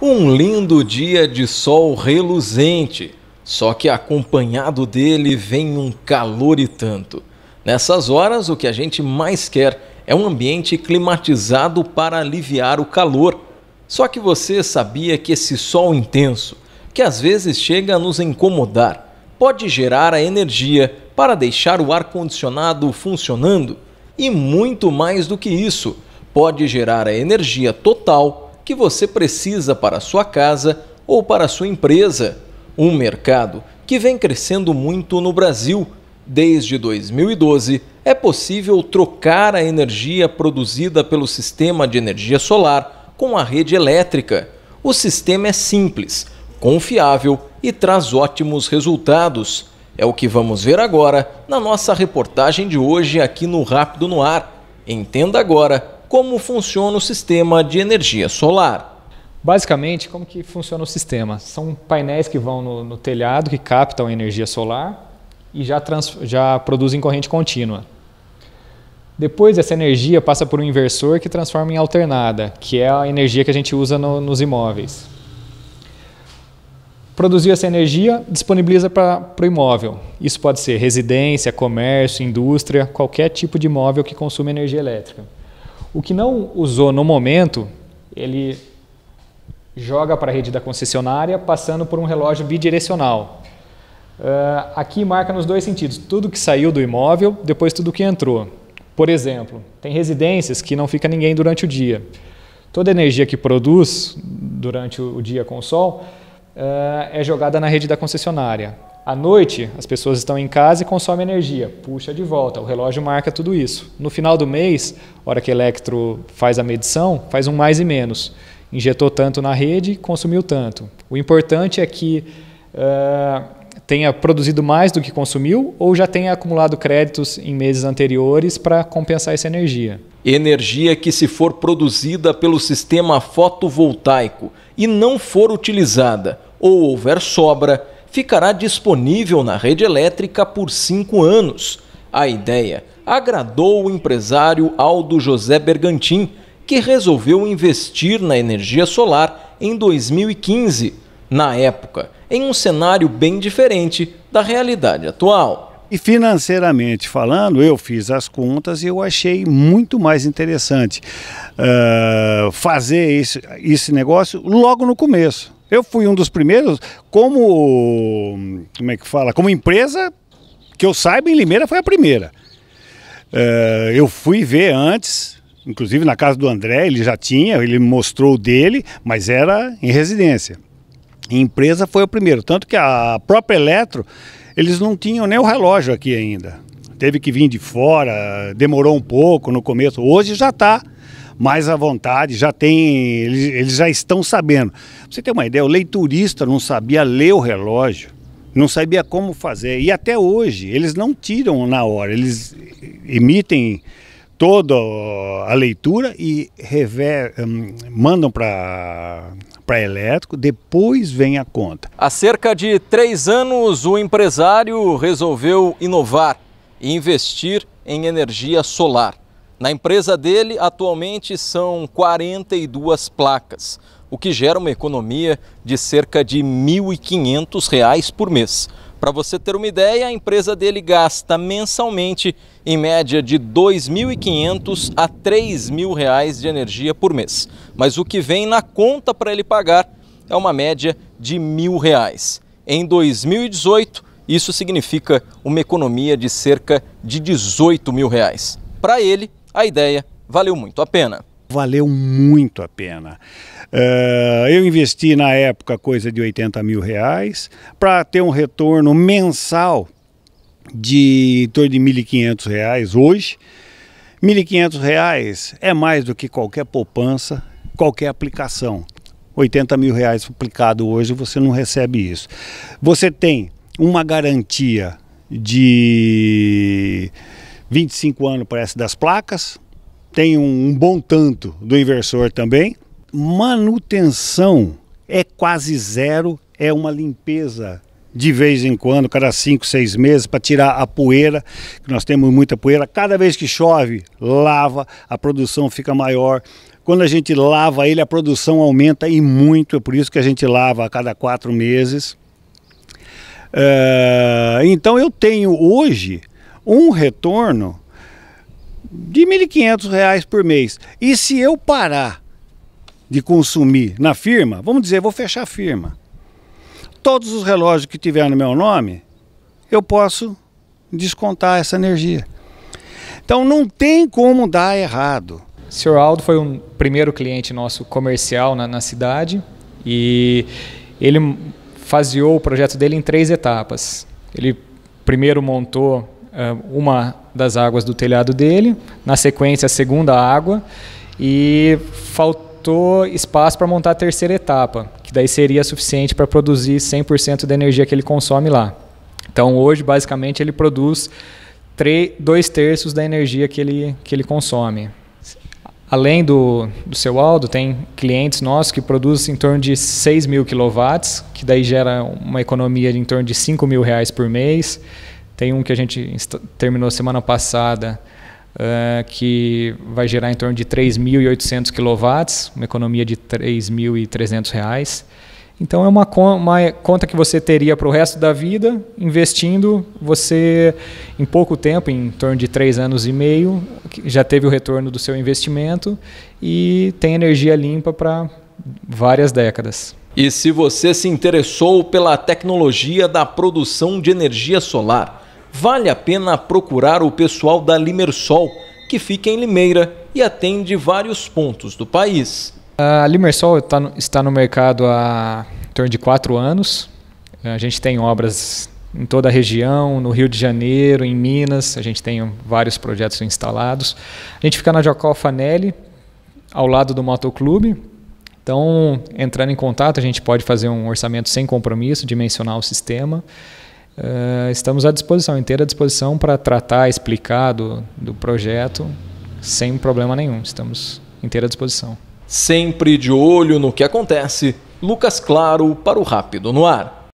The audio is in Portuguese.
Um lindo dia de sol reluzente, só que acompanhado dele vem um calor e tanto. Nessas horas, o que a gente mais quer é um ambiente climatizado para aliviar o calor. Só que você sabia que esse sol intenso, que às vezes chega a nos incomodar, pode gerar a energia para deixar o ar-condicionado funcionando? E muito mais do que isso, pode gerar a energia total que você precisa para sua casa ou para sua empresa. Um mercado que vem crescendo muito no Brasil. Desde 2012, é possível trocar a energia produzida pelo sistema de energia solar com a rede elétrica. O sistema é simples, confiável e traz ótimos resultados. É o que vamos ver agora na nossa reportagem de hoje aqui no Rápido no Ar. Entenda agora como funciona o sistema de energia solar. Basicamente, como que funciona o sistema? São painéis que vão no, no telhado, que captam energia solar e já, trans, já produzem corrente contínua. Depois, essa energia passa por um inversor que transforma em alternada, que é a energia que a gente usa no, nos imóveis. Produzir essa energia, disponibiliza para o imóvel. Isso pode ser residência, comércio, indústria, qualquer tipo de imóvel que consuma energia elétrica. O que não usou no momento, ele joga para a rede da concessionária passando por um relógio bidirecional. Uh, aqui marca nos dois sentidos, tudo que saiu do imóvel, depois tudo que entrou. Por exemplo, tem residências que não fica ninguém durante o dia. Toda a energia que produz durante o dia com o sol uh, é jogada na rede da concessionária. À noite, as pessoas estão em casa e consomem energia, puxa de volta, o relógio marca tudo isso. No final do mês, hora que a Electro faz a medição, faz um mais e menos. Injetou tanto na rede, consumiu tanto. O importante é que uh, tenha produzido mais do que consumiu ou já tenha acumulado créditos em meses anteriores para compensar essa energia. Energia que, se for produzida pelo sistema fotovoltaico e não for utilizada ou houver sobra, ficará disponível na rede elétrica por cinco anos. A ideia agradou o empresário Aldo José Bergantin, que resolveu investir na energia solar em 2015, na época, em um cenário bem diferente da realidade atual. E financeiramente falando, eu fiz as contas e eu achei muito mais interessante uh, fazer esse, esse negócio logo no começo. Eu fui um dos primeiros, como como é que fala, como empresa que eu saiba em Limeira foi a primeira. Uh, eu fui ver antes, inclusive na casa do André, ele já tinha, ele mostrou o dele, mas era em residência. empresa foi o primeiro, tanto que a própria Eletro eles não tinham nem o relógio aqui ainda. Teve que vir de fora, demorou um pouco no começo. Hoje já está mais à vontade, já tem, eles, eles já estão sabendo. Pra você tem uma ideia, o leiturista não sabia ler o relógio, não sabia como fazer. E até hoje, eles não tiram na hora, eles emitem toda a leitura e rever, hum, mandam para para elétrico depois vem a conta. Há cerca de três anos, o empresário resolveu inovar e investir em energia solar. Na empresa dele, atualmente são 42 placas, o que gera uma economia de cerca de R$ 1.500 por mês. Para você ter uma ideia, a empresa dele gasta mensalmente em média de R$ 2.500 a R$ 3.000 de energia por mês. Mas o que vem na conta para ele pagar é uma média de R$ 1.000. Em 2018, isso significa uma economia de cerca de R$ 18.000. mil. Reais. Para ele, a ideia valeu muito a pena valeu muito a pena. Uh, eu investi na época coisa de 80 mil reais para ter um retorno mensal de em torno de R$ 1.500 hoje. R$ 1.500 é mais do que qualquer poupança, qualquer aplicação. 80 mil reais aplicado hoje, você não recebe isso. Você tem uma garantia de 25 anos, parece, das placas, tem um bom tanto do inversor também. Manutenção é quase zero, é uma limpeza de vez em quando, cada cinco, seis meses, para tirar a poeira, que nós temos muita poeira. Cada vez que chove, lava, a produção fica maior. Quando a gente lava ele, a produção aumenta e muito, é por isso que a gente lava a cada quatro meses. Eh, então eu tenho hoje um retorno de R$ 1.500 por mês. E se eu parar de consumir na firma, vamos dizer, vou fechar a firma todos os relógios que tiver no meu nome, eu posso descontar essa energia. Então não tem como dar errado. O Sr. Aldo foi um primeiro cliente nosso comercial na, na cidade e ele faseou o projeto dele em três etapas. Ele primeiro montou uh, uma das águas do telhado dele, na sequência a segunda água e faltou espaço para montar a terceira etapa que daí seria suficiente para produzir 100% da energia que ele consome lá. Então, hoje, basicamente, ele produz dois terços da energia que ele, que ele consome. Além do, do seu Aldo, tem clientes nossos que produzem em torno de 6 mil quilowatts, que daí gera uma economia de em torno de 5 mil reais por mês. Tem um que a gente terminou semana passada, uh, que vai gerar em torno de 3.800 kW, uma economia de R$ 3.300. Então é uma, uma, conta que você teria para o resto da vida, investindo, você em pouco tempo, em torno de três anos e meio, já teve o retorno do seu investimento e tem energia limpa para várias décadas. E se você se interessou pela tecnologia da produção de energia solar, vale a pena procurar o pessoal da Limersol, que fica em Limeira e atende vários pontos do país. A Limersol está no, está no mercado há em torno de quatro anos. A gente tem obras em toda a região, no Rio de Janeiro, em Minas, a gente tem vários projetos instalados. A gente fica na Jocal Fanelli, ao lado do Motoclube. Então, entrando em contato, a gente pode fazer um orçamento sem compromisso, dimensionar o sistema. Uh, estamos à disposição, inteira à disposição para tratar, explicar do, do projeto sem problema nenhum. Estamos inteira à disposição. Sempre de olho no que acontece, Lucas Claro para o Rápido no Ar.